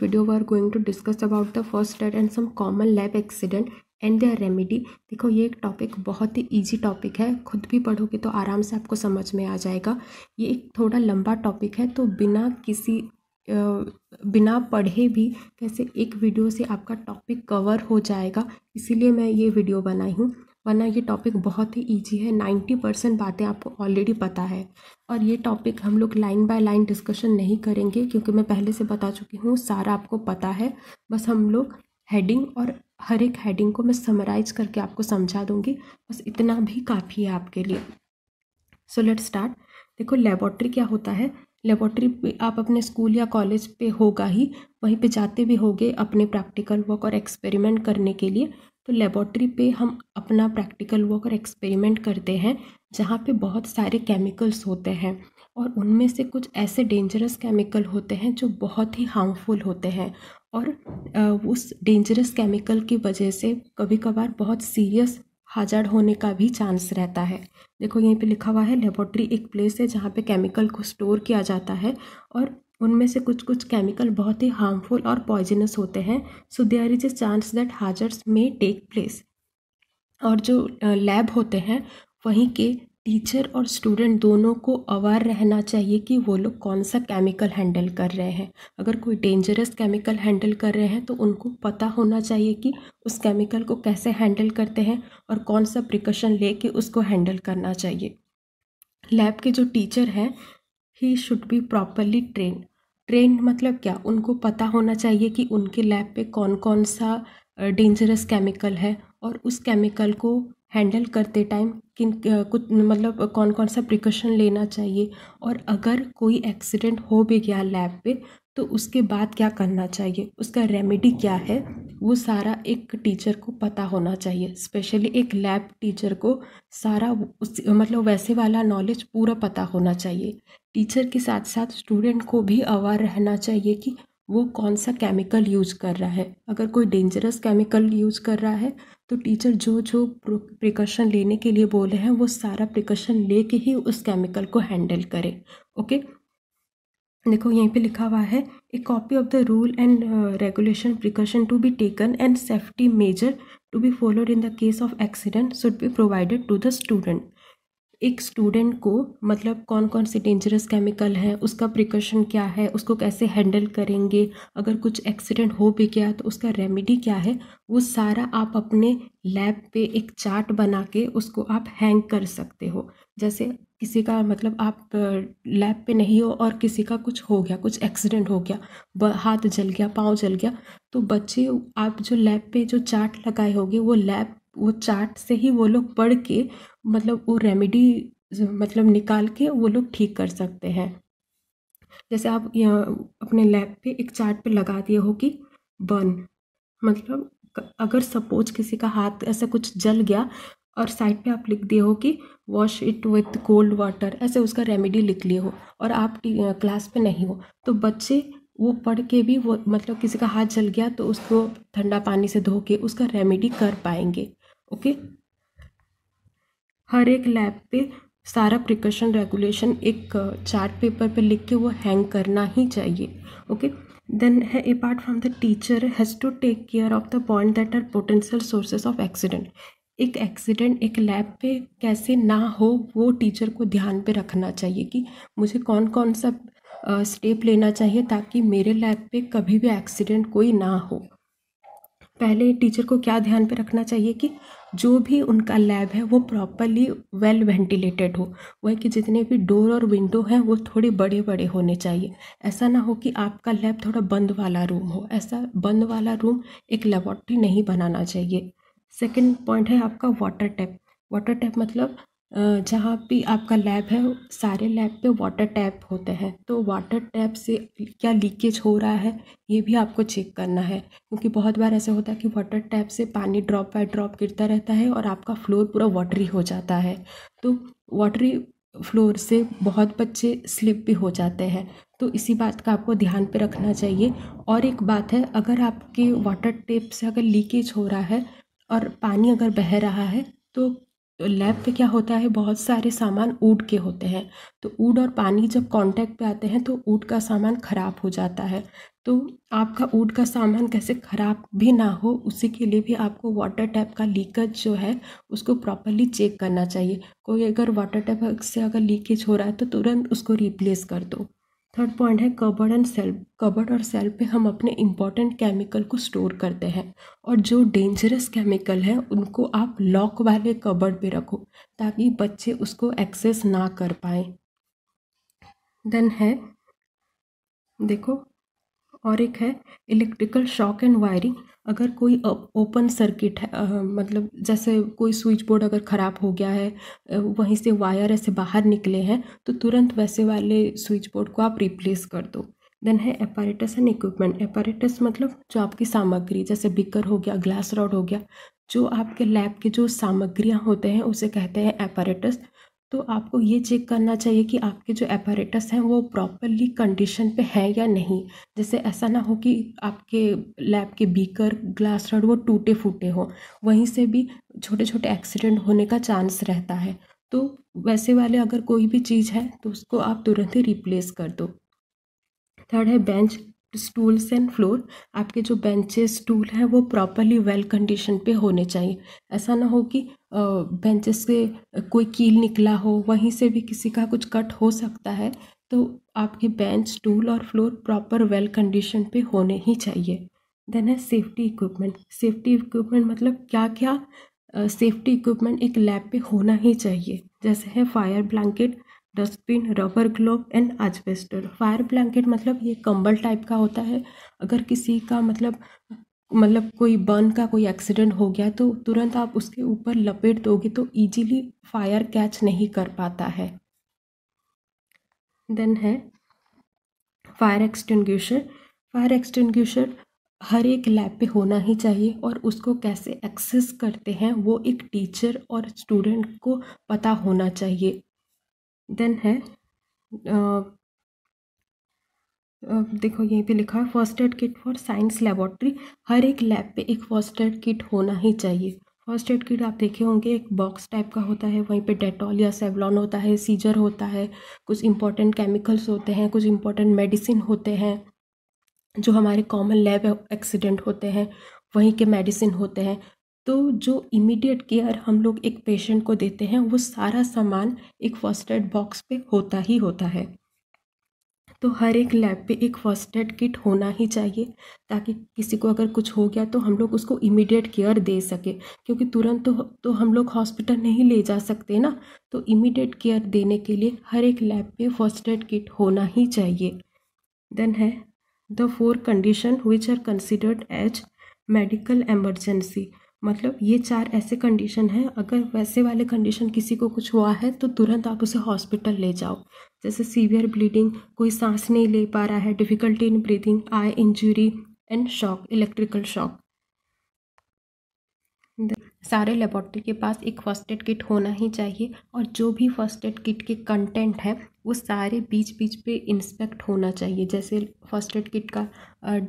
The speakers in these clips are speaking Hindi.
Video we're going to discuss about the first aid and some common lab accident and their remedy देखो ये एक टॉपिक बहुत ही ईजी टॉपिक है खुद भी पढ़ोगे तो आराम से आपको समझ में आ जाएगा ये एक थोड़ा लंबा टॉपिक है तो बिना किसी बिना पढ़े भी कैसे एक वीडियो से आपका टॉपिक कवर हो जाएगा इसीलिए मैं ये वीडियो बनाई हूँ वरना ये टॉपिक बहुत ही ईजी है नाइन्टी परसेंट बातें आपको ऑलरेडी पता है और ये टॉपिक हम लोग लाइन बाय लाइन डिस्कशन नहीं करेंगे क्योंकि मैं पहले से बता चुकी हूँ सारा आपको पता है बस हम लोग हेडिंग और हर एक हेडिंग को मैं समराइज करके आपको समझा दूँगी बस इतना भी काफ़ी है आपके लिए सो लेट स्टार्ट देखो लेबॉट्री क्या होता है लेबॉट्री आप अपने स्कूल या कॉलेज पे होगा ही वहीं पे जाते भी होगे अपने प्रैक्टिकल वर्क और एक्सपेरिमेंट करने के लिए तो लेबॉर्ट्री पे हम अपना प्रैक्टिकल वर्क और एक्सपेरिमेंट करते हैं जहाँ पे बहुत सारे केमिकल्स होते हैं और उनमें से कुछ ऐसे डेंजरस केमिकल होते हैं जो बहुत ही हार्मफुल होते हैं और उस डेंजरस केमिकल की वजह से कभी कभार बहुत सीरियस हाजड़ होने का भी चांस रहता है देखो यहीं पे लिखा हुआ है लेबॉर्ट्री एक प्लेस है जहाँ पे केमिकल को स्टोर किया जाता है और उनमें से कुछ कुछ केमिकल बहुत ही हार्मफुल और पॉइजनस होते हैं so there is a chance that hazards may take place और जो लैब होते हैं वहीं के टीचर और स्टूडेंट दोनों को अवेयर रहना चाहिए कि वो लोग कौन सा केमिकल हैंडल कर रहे हैं अगर कोई डेंजरस केमिकल हैंडल कर रहे हैं तो उनको पता होना चाहिए कि उस केमिकल को कैसे हैंडल करते हैं और कौन सा प्रिकॉशन ले के उसको हैंडल करना चाहिए लैब के जो टीचर हैं he should be properly train train मतलब क्या उनको पता होना चाहिए कि उनके लैब पे कौन कौन सा डेंजरस केमिकल है और उस केमिकल को हैंडल करते टाइम किन कुछ मतलब कौन कौन सा प्रिकॉशन लेना चाहिए और अगर कोई एक्सीडेंट हो भी गया लैब पे तो उसके बाद क्या करना चाहिए उसका रेमेडी क्या है वो सारा एक टीचर को पता होना चाहिए स्पेशली एक लैब टीचर को सारा उस मतलब वैसे वाला नॉलेज पूरा पता होना चाहिए टीचर के साथ साथ स्टूडेंट को भी अवेयर रहना चाहिए कि वो कौन सा केमिकल यूज कर रहा है अगर कोई डेंजरस केमिकल यूज कर रहा है तो टीचर जो जो प्रिकॉशन लेने के लिए बोले हैं वो सारा प्रिकॉशन ले ही उस केमिकल को हैंडल करे ओके देखो यहीं पे लिखा हुआ है a copy of the rule and regulation precaution to be taken and safety measure to be followed in the case of accident should be provided to the student एक स्टूडेंट को मतलब कौन कौन से डेंजरस केमिकल हैं उसका प्रिकॉशन क्या है उसको कैसे हैंडल करेंगे अगर कुछ एक्सीडेंट हो भी गया तो उसका रेमेडी क्या है वो सारा आप अपने लैब पे एक चार्ट बना के उसको आप हैंग कर सकते हो जैसे किसी का मतलब आप लैब पे नहीं हो और किसी का कुछ हो गया कुछ एक्सीडेंट हो गया हाथ जल गया पाँव जल गया तो बच्चे आप जो लैब पे जो चार्ट लगाए होगे वो लैब वो चार्ट से ही वो लोग पढ़ के मतलब वो रेमेडी मतलब निकाल के वो लोग ठीक कर सकते हैं जैसे आप अपने लैब पे एक चार्ट पे लगा दिए हो कि बर्न मतलब अगर सपोज किसी का हाथ ऐसा कुछ जल गया और साइड पे आप लिख दिए हो कि wash it with cold water ऐसे उसका रेमेडी लिख लिए हो और आप क्लास पे नहीं हो तो बच्चे वो पढ़ के भी वो मतलब किसी का हाथ जल गया तो उसको ठंडा पानी से धो के उसका रेमेडी कर पाएंगे ओके हर एक लैब पे सारा प्रिकॉशन रेगुलेशन एक चार्ट पेपर पे लिख के वो हैंग करना ही चाहिए ओके देन है apart from the teacher has to take care of the point that are potential sources of accident एक एक्सीडेंट एक लैब पे कैसे ना हो वो टीचर को ध्यान पे रखना चाहिए कि मुझे कौन कौन सा स्टेप लेना चाहिए ताकि मेरे लैब पे कभी भी एक्सीडेंट कोई ना हो पहले टीचर को क्या ध्यान पे रखना चाहिए कि जो भी उनका लैब है वो प्रॉपरली वेल वेंटिलेटेड हो वह कि जितने भी डोर और विंडो हैं वो थोड़े बड़े बड़े होने चाहिए ऐसा ना हो कि आपका लैब थोड़ा बंद वाला रूम हो ऐसा बंद वाला रूम एक लेबॉर्ट्री नहीं बनाना चाहिए सेकेंड पॉइंट है आपका वाटर टैप वाटर टैप मतलब जहाँ भी आपका लैब है सारे लैब पे वाटर टैप होते हैं तो वाटर टैप से क्या लीकेज हो रहा है ये भी आपको चेक करना है क्योंकि बहुत बार ऐसा होता है कि वाटर टैप से पानी ड्रॉप बाय ड्रॉप गिरता रहता है और आपका फ्लोर पूरा वाटरी हो जाता है तो वाटरी फ्लोर से बहुत बच्चे स्लिप भी हो जाते हैं तो इसी बात का आपको ध्यान पे रखना चाहिए और एक बात है अगर आपके वाटर टेप से अगर लीकेज हो रहा है और पानी अगर बह रहा है तो लैब पे क्या होता है बहुत सारे सामान ऊट के होते हैं तो ऊट और पानी जब कांटेक्ट पे आते हैं तो ऊट का सामान ख़राब हो जाता है तो आपका ऊट का सामान कैसे ख़राब भी ना हो उसी के लिए भी आपको वाटर टैप का लीकेज जो है उसको प्रॉपरली चेक करना चाहिए कोई अगर वाटर टैप से अगर लीकेज हो रहा है तो तुरंत उसको रिप्लेस कर दो थर्ड पॉइंट है कबर्ड एंड सेल्फ कबर्ड और सेल्फ पे हम अपने इंपॉर्टेंट केमिकल को स्टोर करते हैं और जो डेंजरस केमिकल है उनको आप लॉक वाले कबर्ड पे रखो ताकि बच्चे उसको एक्सेस ना कर पाए देन है देखो और एक है इलेक्ट्रिकल शॉक एंड वायरिंग अगर कोई ओपन सर्किट है मतलब जैसे कोई स्विच बोर्ड अगर ख़राब हो गया है वहीं से वायर ऐसे बाहर निकले हैं तो तुरंत वैसे वाले स्विच बोर्ड को आप रिप्लेस कर दो देन है एपारेटस एंड इक्विपमेंट एपारेटस मतलब जो आपकी सामग्री जैसे बिकर हो गया ग्लास रॉड हो गया जो आपके लैब के जो सामग्रियाँ होते हैं उसे कहते हैं एपारेटस तो आपको ये चेक करना चाहिए कि आपके जो एपरेटस हैं वो प्रॉपरली कंडीशन पे हैं या नहीं जैसे ऐसा ना हो कि आपके लैब के बीकर ग्लास रड वो टूटे फूटे हो वहीं से भी छोटे छोटे एक्सीडेंट होने का चांस रहता है तो वैसे वाले अगर कोई भी चीज़ है तो उसको आप तुरंत ही रिप्लेस कर दो थर्ड है बेंच स्टूल्स एंड फ्लोर आपके जो बेंचेस स्टूल हैं वो प्रॉपरली वेल कंडीशन पे होने चाहिए ऐसा ना हो कि बेंचेस से कोई कील निकला हो वहीं से भी किसी का कुछ कट हो सकता है तो आपके बेंच स्टूल और फ्लोर प्रॉपर वेल कंडीशन पे होने ही चाहिए देन है सेफ्टी इक्विपमेंट सेफ्टी इक्विपमेंट मतलब क्या क्या सेफ्टी इक्विपमेंट एक लैब पे होना ही चाहिए जैसे है fire blanket dustbin rubber glove and asbestos fire blanket मतलब ये कंबल टाइप का होता है अगर किसी का मतलब मतलब कोई बर्न का कोई एक्सीडेंट हो गया तो तुरंत आप उसके ऊपर लपेट दोगे तो इजीली फायर कैच नहीं कर पाता है देन है फायर एक्सटिंग्यूशर फायर एक्सटिंग्यूशर हर एक लैब पे होना ही चाहिए और उसको कैसे एक्सेस करते हैं वो एक टीचर और स्टूडेंट को पता होना चाहिए देन है देखो यहीं पे लिखा है first aid kit for science laboratory हर एक लैब पे एक फर्स्ट एड किट होना ही चाहिए फर्स्ट एड किट आप देखे होंगे एक बॉक्स टाइप का होता है वहीं पे डेटॉल या सेवलॉन होता है सीजर होता है कुछ इंपॉर्टेंट केमिकल्स होते हैं कुछ इंपॉर्टेंट मेडिसिन होते हैं जो हमारे कॉमन लैब एक्सीडेंट होते हैं वहीं के मेडिसिन होते हैं तो जो इमीडिएट केयर हम लोग एक पेशेंट को देते हैं वो सारा सामान एक फर्स्ट एड बॉक्स पे होता ही होता है तो हर एक लैब पे एक फर्स्ट एड किट होना ही चाहिए ताकि किसी को अगर कुछ हो गया तो हम लोग उसको इमीडिएट केयर दे सके क्योंकि तुरंत तो तो हम लोग हॉस्पिटल नहीं ले जा सकते ना तो इमीडिएट केयर देने के लिए हर एक लैब पे फर्स्ट एड किट होना ही चाहिए देन है the four condition which are considered as medical emergency मतलब ये चार ऐसे कंडीशन हैं अगर वैसे वाले कंडीशन किसी को कुछ हुआ है तो तुरंत आप उसे हॉस्पिटल ले जाओ जैसे सीवियर ब्लीडिंग कोई सांस नहीं ले पा रहा है difficulty in breathing eye injury and shock electrical shock सारे लेबॉर्ट्री के पास एक फर्स्ट एड किट होना ही चाहिए और जो भी फर्स्ट एड किट के कंटेंट हैं वो सारे बीच बीच पे इंस्पेक्ट होना चाहिए जैसे फर्स्ट एड किट का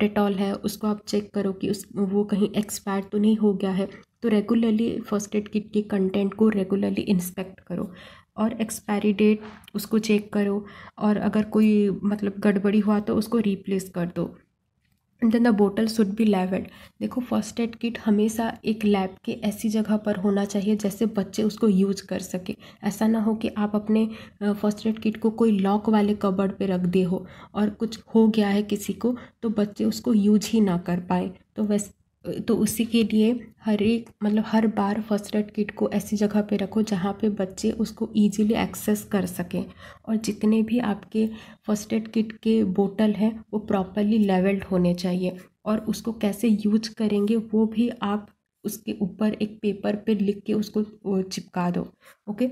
डेटॉल है उसको आप चेक करो कि उस वो कहीं एक्सपायर तो नहीं हो गया है तो रेगुलरली फर्स्ट एड किट के कंटेंट को रेगुलरली इंस्पेक्ट करो और एक्सपायरी डेट उसको चेक करो और अगर कोई मतलब गड़बड़ी हुआ तो उसको रिप्लेस कर दो then the bottle should be labelled देखो फर्स्ट एड किट हमेशा एक लैब के ऐसी जगह पर होना चाहिए जैसे बच्चे उसको यूज कर सके ऐसा ना हो कि आप अपने फर्स्ट एड किट को कोई लॉक वाले कबर्ड पे रख दे हो और कुछ हो गया है किसी को तो बच्चे उसको यूज ही ना कर पाए तो वैसे तो उसी के लिए हर एक मतलब हर बार फर्स्ट एड किट को ऐसी जगह पे रखो जहाँ पे बच्चे उसको इजीली एक्सेस कर सकें और जितने भी आपके फर्स्ट एड किट के बोतल हैं वो प्रॉपरली लेवल्ड होने चाहिए और उसको कैसे यूज करेंगे वो भी आप उसके ऊपर एक पेपर पे लिख के उसको चिपका दो okay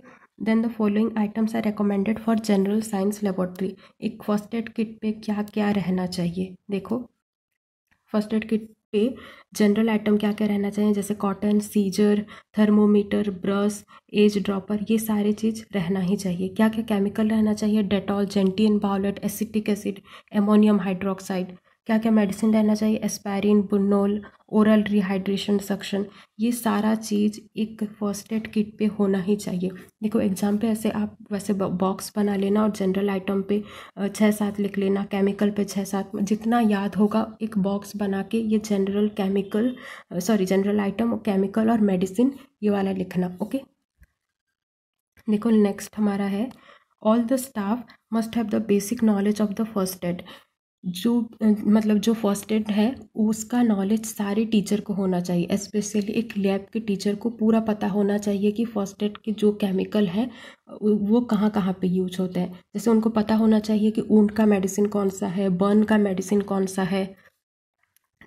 then the following items are recommended for general science laboratory एक फर्स्ट एड किट पे क्या क्या रहना चाहिए देखो फर्स्ट एड किट पे जनरल आइटम क्या क्या रहना चाहिए जैसे cotton scissor thermometer brush as dropper ये सारे चीज़ रहना ही चाहिए क्या क्या केमिकल रहना चाहिए Dettol gentian violet acetic acid ammonium hydroxide क्या क्या मेडिसिन रहना चाहिए aspirin Burnol oral rehydration suction ये सारा चीज़ एक फर्स्ट एड किट पे होना ही चाहिए देखो एग्ज़ाम पे ऐसे आप वैसे बॉक्स बना लेना और जनरल आइटम पे छः सात लिख लेना केमिकल पे छः सात जितना याद होगा एक बॉक्स बना के ये general chemical sorry general item chemical और मेडिसिन ये वाला लिखना ओके देखो नेक्स्ट हमारा है all the staff must have the basic knowledge of the first aid जो मतलब जो फर्स्ट एड है उसका नॉलेज सारे टीचर को होना चाहिए स्पेशली एक लैब के टीचर को पूरा पता होना चाहिए कि फर्स्ट एड के जो केमिकल है वो कहाँ कहाँ पे यूज होते हैं जैसे उनको पता होना चाहिए कि ऊंट का मेडिसिन कौन सा है बर्न का मेडिसिन कौन सा है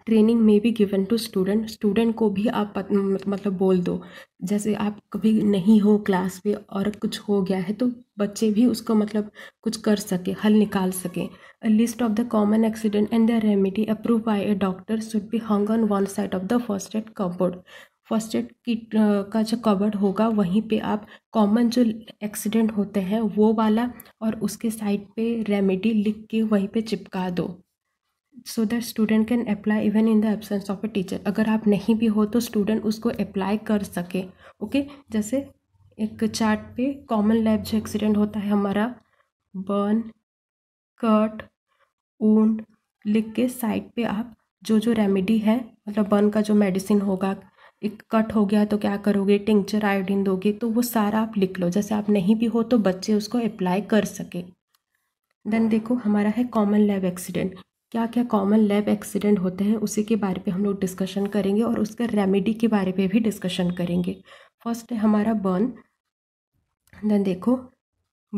ट्रेनिंग में भी गिवन टू स्टूडेंट स्टूडेंट को भी आप मतलब बोल दो जैसे आप कभी नहीं हो क्लास में और कुछ हो गया है तो बच्चे भी उसको मतलब कुछ कर सके हल निकाल a list of the common accident and the remedy approve by a doctor should be hung on one side of the first aid cupboard first aid kit का जो कवर्ड होगा वहीं पे आप कॉमन जो एक्सीडेंट होते हैं वो वाला और उसके साइड पे रेमेडी लिख के वहीं पे चिपका दो so that student can apply even in the absence of a teacher अगर आप नहीं भी हो तो स्टूडेंट उसको अप्लाई कर सके ओके okay? जैसे एक चार्ट पे कॉमन लैब जो एक्सीडेंट होता है हमारा बर्न कट ऊंड लिख के साइड पे आप जो जो रेमेडी है मतलब बर्न का जो मेडिसिन होगा एक कट हो गया तो क्या करोगे टिंक्चर आयोडीन दोगे तो वो सारा आप लिख लो जैसे आप नहीं भी हो तो बच्चे उसको अप्लाई कर सके देन देखो हमारा है कॉमन लैब एक्सीडेंट क्या क्या कॉमन लैब एक्सीडेंट होते हैं उसी के बारे पे हम लोग डिस्कशन करेंगे और उसके रेमेडी के बारे पे भी डिस्कशन करेंगे फर्स्ट है हमारा बर्न देन देखो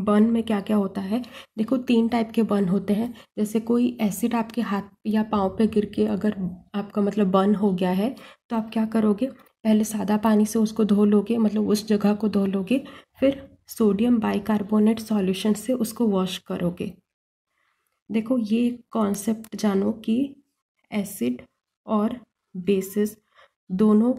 बर्न में क्या क्या होता है देखो तीन टाइप के बर्न होते हैं जैसे कोई एसिड आपके हाथ या पाँव पे गिर के अगर आपका मतलब बर्न हो गया है तो आप क्या करोगे पहले सादा पानी से उसको धो लोगे मतलब उस जगह को धो लोगे फिर सोडियम बाइकार्बोनेट सॉल्यूशन से उसको वॉश करोगे देखो ये कॉन्सेप्ट जानो कि एसिड और बेसिस दोनों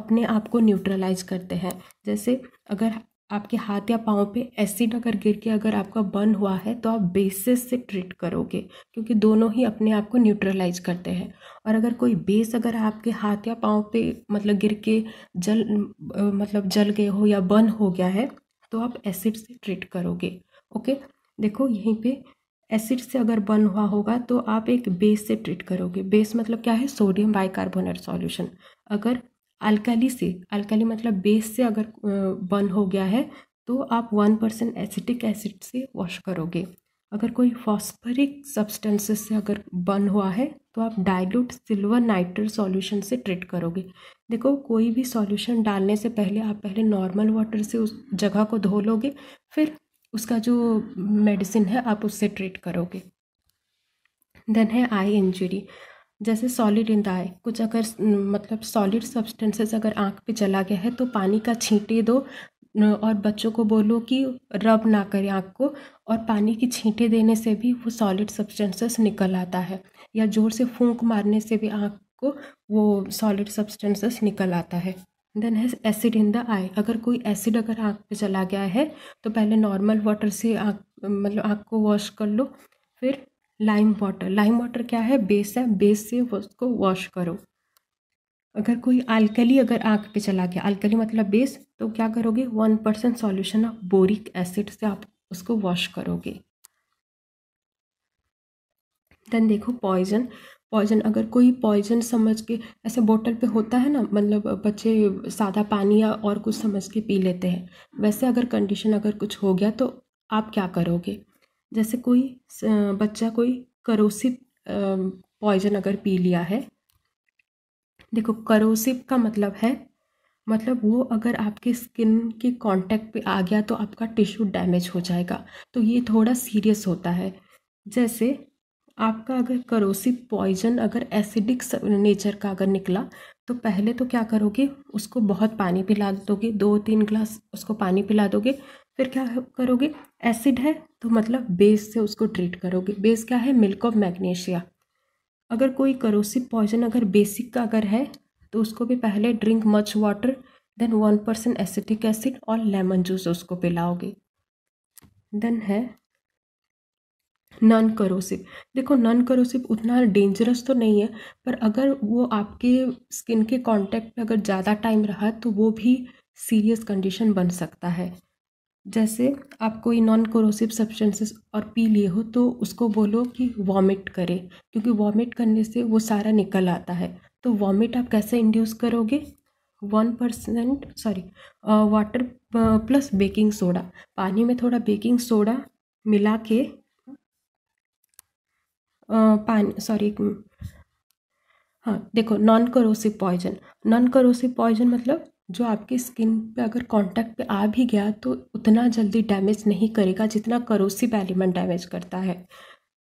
अपने आप को न्यूट्रलाइज करते हैं जैसे अगर आपके हाथ या पाँव पे एसिड अगर गिर के अगर आपका बर्न हुआ है तो आप बेसिस से ट्रीट करोगे क्योंकि दोनों ही अपने आप को न्यूट्रलाइज करते हैं और अगर कोई बेस अगर आपके हाथ या पाँव पे मतलब गिर के जल मतलब जल गए हो या बर्न हो गया है तो आप एसिड से ट्रीट करोगे ओके देखो यहीं पे एसिड से अगर बन हुआ होगा तो आप एक बेस से ट्रीट करोगे बेस मतलब क्या है सोडियम बाइकार्बोनेट सॉल्यूशन अगर अल्कली से अल्कली मतलब बेस से अगर बन हो गया है तो आप वन परसेंट एसिटिक एसिड से वॉश करोगे अगर कोई फॉस्फरिक सब्सटेंसेस से अगर बन हुआ है तो आप डाइल्यूट सिल्वर नाइट्रेट सॉल्यूशन से ट्रीट करोगे देखो कोई भी सॉल्यूशन डालने से पहले आप पहले नॉर्मल वाटर से उस जगह को धो लोगे फिर उसका जो मेडिसिन है आप उससे ट्रीट करोगे देन है आई इंजरी जैसे सॉलिड इन द आई कुछ अगर मतलब सॉलिड सब्सटेंसेस अगर आँख पे चला गया है तो पानी का छींटे दो और बच्चों को बोलो कि रब ना करें आँख को और पानी की छींटे देने से भी वो सॉलिड सब्सटेंसेस निकल आता है या ज़ोर से फूंक मारने से भी आँख को वो सॉलिड सब्सटेंसेस निकल आता है then has acid in the eye अगर कोई एसिड अगर आँख पे चला गया है तो पहले नॉर्मल वाटर से आँख मतलब आँख को वॉश कर लो फिर लाइम वाटर लाइम वाटर क्या है बेस है बेस से उसको वॉश करो अगर कोई अल्कली अगर आँख पे चला गया अल्कली मतलब बेस तो क्या करोगे one percent solution of boric acid से आप उसको वॉश करोगे देन देखो पॉइजन पॉइज़न अगर कोई पॉइज़न समझ के ऐसे बोतल पे होता है ना मतलब बच्चे सादा पानी या और कुछ समझ के पी लेते हैं वैसे अगर कंडीशन अगर कुछ हो गया तो आप क्या करोगे जैसे कोई बच्चा कोई करोसिप पॉइज़न अगर पी लिया है देखो करोसिप का मतलब है मतलब वो अगर आपके स्किन के कांटेक्ट पे आ गया तो आपका टिश्यू डैमेज हो जाएगा तो ये थोड़ा सीरियस होता है जैसे आपका अगर करोसिव पॉइजन अगर एसिडिक नेचर का अगर निकला तो पहले तो क्या करोगे उसको बहुत पानी पिला दोगे दो तीन ग्लास उसको पानी पिला दोगे फिर क्या करोगे एसिड है तो मतलब बेस से उसको ट्रीट करोगे बेस क्या है मिल्क ऑफ मैग्नीशिया अगर कोई करोसिव पॉइजन अगर बेसिक का अगर है तो उसको भी पहले drink much water then one percent acetic acid और लेमन जूस उसको पिलाओगे देन है नॉन करोसिव देखो नॉन करोसिव उतना डेंजरस तो नहीं है पर अगर वो आपके स्किन के कांटेक्ट में अगर ज़्यादा टाइम रहा तो वो भी सीरियस कंडीशन बन सकता है जैसे आप कोई नॉन करोसिव सब्सटेंसेस और पी लिए हो तो उसको बोलो कि वॉमिट करे क्योंकि वॉमिट करने से वो सारा निकल आता है तो वॉमिट आप कैसे इंड्यूस करोगे one percent sorry water plus baking soda पानी में थोड़ा बेकिंग सोडा मिला के पान सॉरी हाँ देखो non corrosive poison non corrosive poison मतलब जो आपकी स्किन पे अगर कांटेक्ट पे आ भी गया तो उतना जल्दी डैमेज नहीं करेगा जितना करोसिव एलिमेंट डैमेज करता है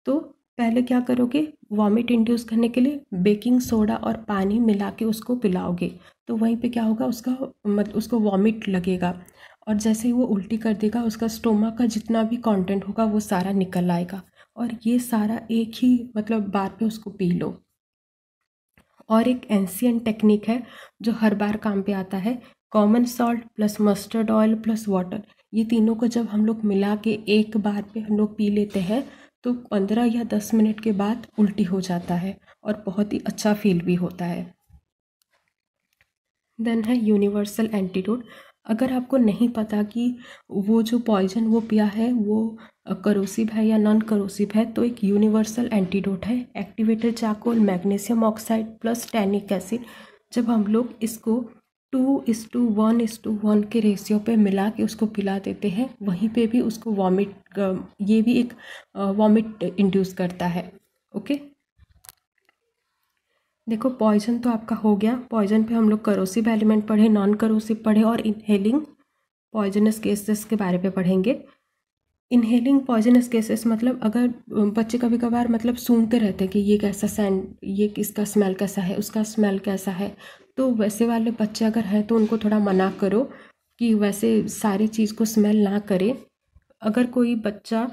तो पहले क्या करोगे वॉमिट इंड्यूस करने के लिए बेकिंग सोडा और पानी मिला के उसको पिलाओगे तो वहीं पे क्या होगा उसका मतलब उसको वॉमिट लगेगा और जैसे ही वो उल्टी कर देगा उसका स्टोमा का जितना भी कंटेंट होगा वो सारा निकल आएगा और ये सारा एक ही मतलब बार में उसको पी लो और एक एंसियन टेक्निक है जो हर बार काम पे आता है common salt plus mustard oil plus water ये तीनों को जब हम लोग मिला के एक बार पे हम लोग पी लेते हैं तो पंद्रह या दस मिनट के बाद उल्टी हो जाता है और बहुत ही अच्छा फील भी होता है देन है यूनिवर्सल एंटीट्यूड अगर आपको नहीं पता कि वो जो पॉइजन वो पिया है वो करोसिव है या नॉन करोसिव है तो एक यूनिवर्सल एंटीडोट है activated charcoal magnesium oxide plus tannic acid जब हम लोग इसको two is to one is to one के रेशियो पे मिला के उसको पिला देते हैं वहीं पे भी उसको वॉमिट ये भी एक वॉमिट इंड्यूस करता है ओके देखो पॉइजन तो आपका हो गया पॉइजन पे हम लोग करोसिव एलिमेंट पढ़े नॉन करोसिव पढ़े और इनहेलिंग पॉइजनस केसेस के बारे पे पढ़ेंगे इनहेलिंग पॉइजनस केसेस मतलब अगर बच्चे कभी कभार मतलब सूंघते रहते हैं कि ये कैसा सैंड ये किसका स्मेल कैसा है उसका स्मेल कैसा है तो वैसे वाले बच्चे अगर हैं तो उनको थोड़ा मना करो कि वैसे सारी चीज़ को स्मेल ना करें अगर कोई बच्चा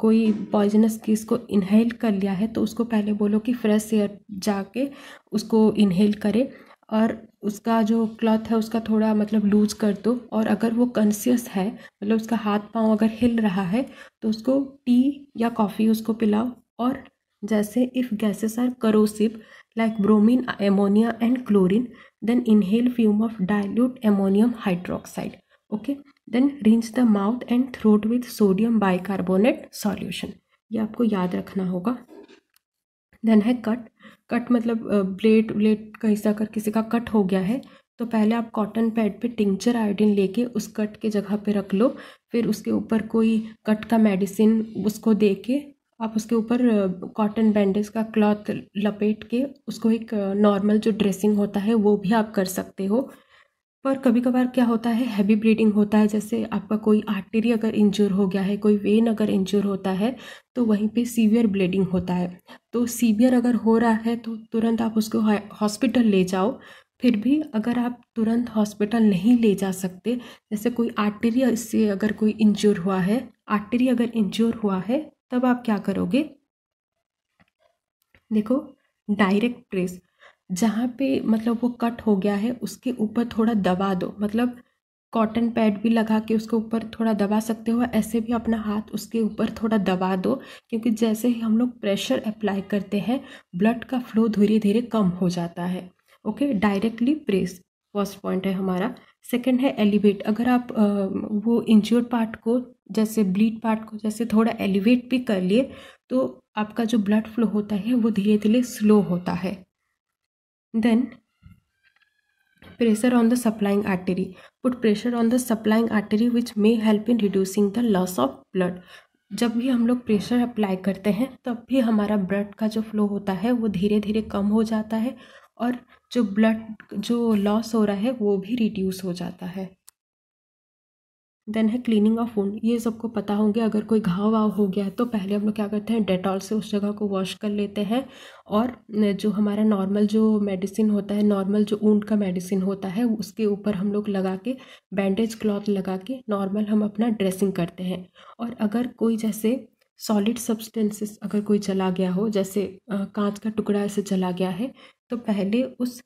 कोई पॉइजनस किस को इनहेल कर लिया है तो उसको पहले बोलो कि फ्रेश एयर जाके उसको इनहेल करे और उसका जो क्लॉथ है उसका थोड़ा मतलब लूज कर दो और अगर वो कंसियस है मतलब उसका हाथ पांव अगर हिल रहा है तो उसको टी या कॉफ़ी उसको पिलाओ और जैसे if gases are corrosive like bromine ammonia and chlorine then inhale fume of dilute ammonium hydroxide okay then rinse the mouth and throat with sodium bicarbonate solution ये आपको याद रखना होगा देन है कट कट मतलब ब्लेड ब्लेड का हिस्सा अगर किसी का कट हो गया है तो पहले आप कॉटन पैड पे टिंचर आयोडीन लेके उस कट के जगह पे रख लो फिर उसके ऊपर कोई कट का मेडिसिन उसको दे के आप उसके ऊपर कॉटन बैंडेज का क्लॉथ लपेट के उसको एक नॉर्मल जो ड्रेसिंग होता है वो भी आप कर सकते हो पर कभी कभार क्या होता है हैवी ब्लीडिंग होता है जैसे आपका कोई आर्टेरी अगर इंजोर हो गया है कोई वेन अगर इंजोर होता है तो वहीं पे सीवियर ब्लीडिंग होता है तो सीवियर अगर हो रहा है तो तुरंत आप उसको हॉस्पिटल ले जाओ फिर भी अगर आप तुरंत हॉस्पिटल नहीं ले जा सकते जैसे कोई आर्टेरिया से अगर कोई इंजोर हुआ है आर्टेरी अगर इंजोर हुआ है तब आप क्या करोगे देखो डायरेक्ट प्रेस जहाँ पे मतलब वो कट हो गया है उसके ऊपर थोड़ा दबा दो मतलब कॉटन पैड भी लगा के उसके ऊपर थोड़ा दबा सकते हो ऐसे भी अपना हाथ उसके ऊपर थोड़ा दबा दो क्योंकि जैसे ही हम लोग प्रेशर अप्लाई करते हैं ब्लड का फ्लो धीरे धीरे कम हो जाता है okay directly press first point है हमारा सेकंड है एलिवेट अगर आप आ, वो इंज्योर्ड पार्ट को जैसे ब्लीड पार्ट को जैसे थोड़ा एलिवेट भी कर लिए तो आपका जो ब्लड फ्लो होता है वो धीरे धीरे स्लो होता है Then pressure on the supplying artery. Put pressure on the supplying artery which may help in reducing the loss of blood. जब भी हम लोग प्रेशर अप्लाई करते हैं तब भी हमारा ब्लड का जो फ्लो होता है वो धीरे धीरे कम हो जाता है और जो ब्लड जो लॉस हो रहा है वो भी रिड्यूस हो जाता है देन है क्लीनिंग ऑफ वुंड ये सबको पता होंगे अगर कोई घाव वाव हो गया है तो पहले हम लोग क्या करते हैं डेटॉल से उस जगह को वॉश कर लेते हैं और जो हमारा नॉर्मल जो मेडिसिन होता है नॉर्मल जो ऊंट का मेडिसिन होता है उसके ऊपर हम लोग लगा के बैंडेज क्लॉथ लगा के नॉर्मल हम अपना ड्रेसिंग करते हैं और अगर कोई जैसे सॉलिड सब्सटेंसेस अगर कोई चला गया हो जैसे कांच का टुकड़ा ऐसे चला गया है तो पहले उस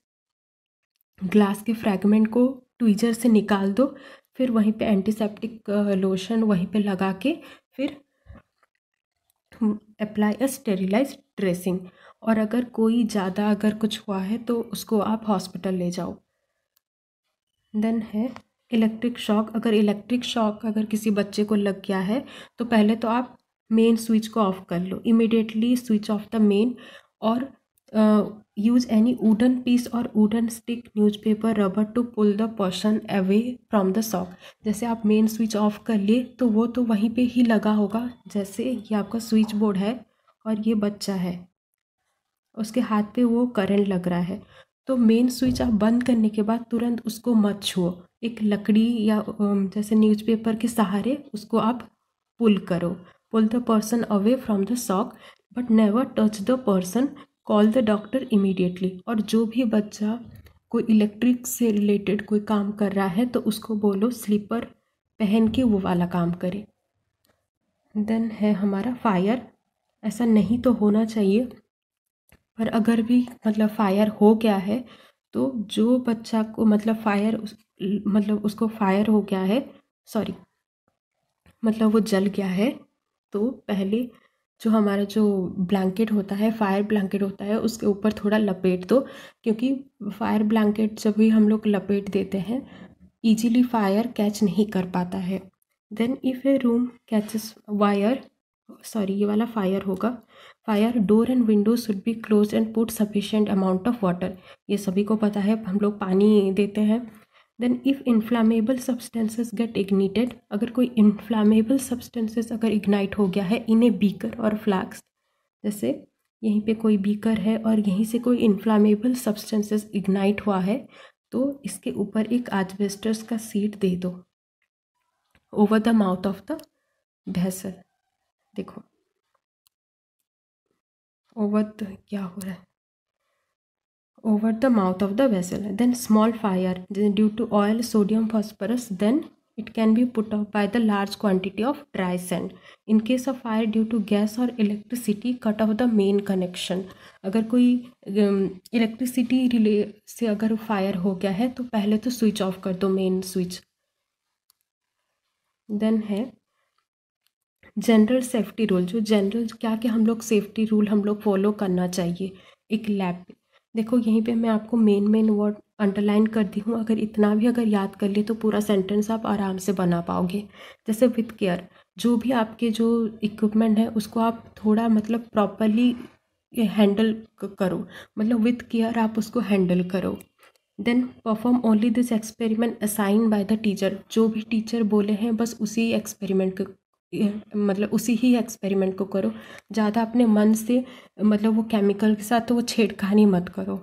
ग्लास के फ्रैगमेंट को ट्वीजर से निकाल दो फिर वहीं पे एंटीसेप्टिक लोशन uh, वहीं पे लगा के फिर अप्लाई अ स्टेरिलाइज ड्रेसिंग और अगर कोई ज़्यादा अगर कुछ हुआ है तो उसको आप हॉस्पिटल ले जाओ देन है इलेक्ट्रिक शॉक अगर इलेक्ट्रिक शॉक अगर किसी बच्चे को लग गया है तो पहले तो आप मेन स्विच को ऑफ कर लो immediately switch off the main और any any piece or or stick newspaper rubber to pull the person away from the socket जैसे आप मेन स्विच ऑफ कर लिए तो वो तो वहीं पे ही लगा होगा जैसे ये आपका स्विच बोर्ड है और ये बच्चा है उसके हाथ पे वो करंट लग रहा है तो मेन स्विच आप बंद करने के बाद तुरंत उसको मत छुओ एक लकड़ी या जैसे न्यूज़पेपर के सहारे उसको आप पुल करो pull the person away from the socket but never touch the person call the doctor immediately और जो भी बच्चा कोई इलेक्ट्रिक से रिलेटेड कोई काम कर रहा है तो उसको बोलो स्लीपर पहन के वो वाला काम करे देन है हमारा फायर ऐसा नहीं तो होना चाहिए पर अगर भी मतलब फायर हो गया है तो जो बच्चा को मतलब फायर उस, मतलब उसको फायर हो गया है सॉरी मतलब वो जल गया है तो पहले जो हमारा जो ब्लैंकेट होता है फायर ब्लैंकेट होता है उसके ऊपर थोड़ा लपेट दो क्योंकि फायर ब्लैंकेट जब भी हम लोग लपेट देते हैं ईजीली फायर कैच नहीं कर पाता है then if a room catches wire sorry ये वाला फायर होगा fire door and window should be close and put sufficient amount of water ये सभी को पता है हम लोग पानी देते हैं then if inflammable substances get ignited अगर कोई इन्फ्लामेबल सब्सटेंसेस अगर इग्नाइट हो गया है इन ए बीकर और फ्लैक्स जैसे यहीं पे कोई बीकर है और यहीं से कोई इन्फ्लामेबल सब्सटेंसेस इग्नाइट हुआ है तो इसके ऊपर एक आजबेस्टर्स का सीट दे दो over the mouth of the vessel देखो ओवर क्या हो रहा है over the mouth of the vessel then small fire then due to oil sodium phosphorus then it can be put off by the large quantity of dry sand in case of fire due to gas or electricity cut off the main connection अगर कोई इलेक्ट्रिसिटी रिले से अगर फायर हो गया है तो पहले तो स्विच ऑफ कर दो मेन स्विच देन है जनरल सेफ्टी रूल जो जनरल क्या क्या हम लोग सेफ्टी रूल हम लोग फॉलो करना चाहिए एक लैप देखो यहीं पे मैं आपको मेन मेन वर्ड अंडरलाइन कर दी हूँ अगर इतना भी अगर याद कर लिए तो पूरा सेंटेंस आप आराम से बना पाओगे जैसे विथ केयर जो भी आपके जो इक्विपमेंट है उसको आप थोड़ा मतलब प्रॉपरली हैंडल करो मतलब विथ केयर आप उसको हैंडल करो then perform only this experiment assign by the teacher जो भी टीचर बोले हैं बस उसी एक्सपेरिमेंट मतलब उसी ही एक्सपेरिमेंट को करो ज़्यादा अपने मन से मतलब वो केमिकल के साथ तो वो छेड़खानी मत करो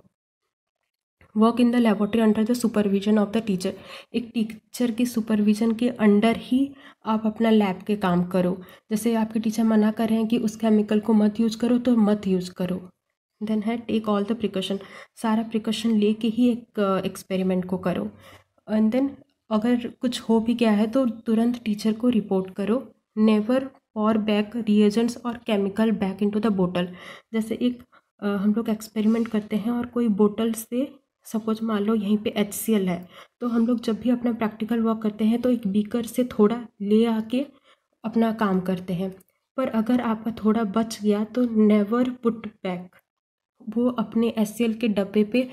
work in the laboratory under the supervision of the teacher एक टीचर की सुपरविजन के अंडर ही आप अपना लैब के काम करो जैसे आपके टीचर मना कर रहे हैं कि उस केमिकल को मत यूज़ करो तो मत यूज़ करो देन है टेक ऑल द प्रिकॉशन सारा प्रिकॉशन ले के ही एक एक्सपेरिमेंट uh, को करो एंड देन अगर कुछ हो भी गया है तो तुरंत टीचर को रिपोर्ट करो नेवर और बैक रिएजेंट्स और chemical back into the bottle जैसे एक आ, हम लोग एक्सपेरिमेंट करते हैं और कोई बोटल से सपोज मान लो यहीं पे एच है तो हम लोग जब भी अपना प्रैक्टिकल वर्क करते हैं तो एक बीकर से थोड़ा ले आके अपना काम करते हैं पर अगर आपका थोड़ा बच गया तो नेवर पुट बैक वो अपने एस के डब्बे पे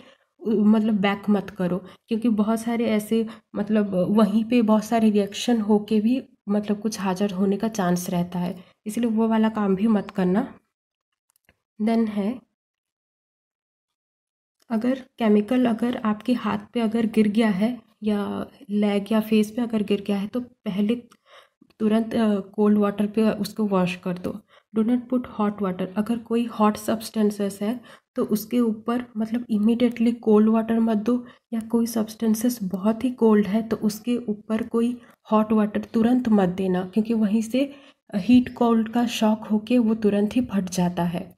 मतलब बैक मत करो क्योंकि बहुत सारे ऐसे मतलब वहीं पे बहुत सारे रिएक्शन होके भी मतलब कुछ हाजिर होने का चांस रहता है इसलिए वो वाला काम भी मत करना देन है अगर केमिकल अगर आपके हाथ पे अगर गिर गया है या लेग या फेस पे अगर गिर गया है तो पहले तुरंत कोल्ड वाटर पे उसको वॉश कर दो do not put hot water अगर कोई हॉट सब्सटेंसेस है तो उसके ऊपर मतलब इमिडिएटली कोल्ड वाटर मत दो या कोई सब्सटेंसेस बहुत ही कोल्ड है तो उसके ऊपर कोई हॉट वाटर तुरंत मत देना क्योंकि वहीं से हीट कोल्ड का शॉक होके वो तुरंत ही फट जाता है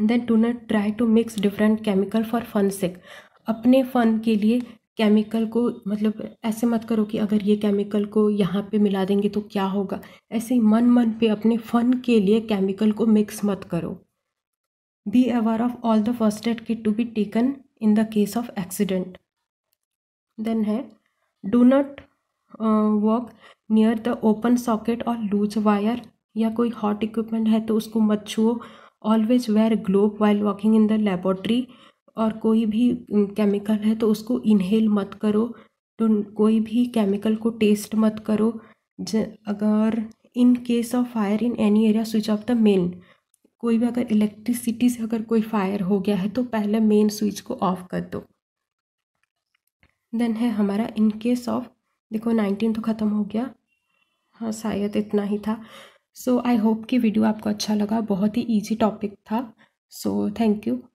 then do not try to mix different chemical for fun sake अपने फ़न के लिए केमिकल को मतलब ऐसे मत करो कि अगर ये केमिकल को यहाँ पे मिला देंगे तो क्या होगा ऐसे ही मन मन पे अपने फ़न के लिए केमिकल को मिक्स मत करो be aware of all the first aid kit to be taken in the case of accident then है do not walk near the open socket और लूज वायर या कोई हॉट इक्विपमेंट है तो उसको मत छुओ always wear gloves while walking in the laboratory और कोई भी केमिकल um, है तो उसको इनहेल मत करो तो कोई भी केमिकल को टेस्ट मत करो अगर in case of fire in any area switch off the main कोई भी अगर इलेक्ट्रिसिटी से अगर कोई फायर हो गया है तो पहले मेन स्विच को ऑफ कर दो देन है हमारा इन केस ऑफ देखो नाइनटीन तो ख़त्म हो गया हाँ शायद इतना ही था सो आई होप कि वीडियो आपको अच्छा लगा बहुत ही ईजी टॉपिक था सो थैंक यू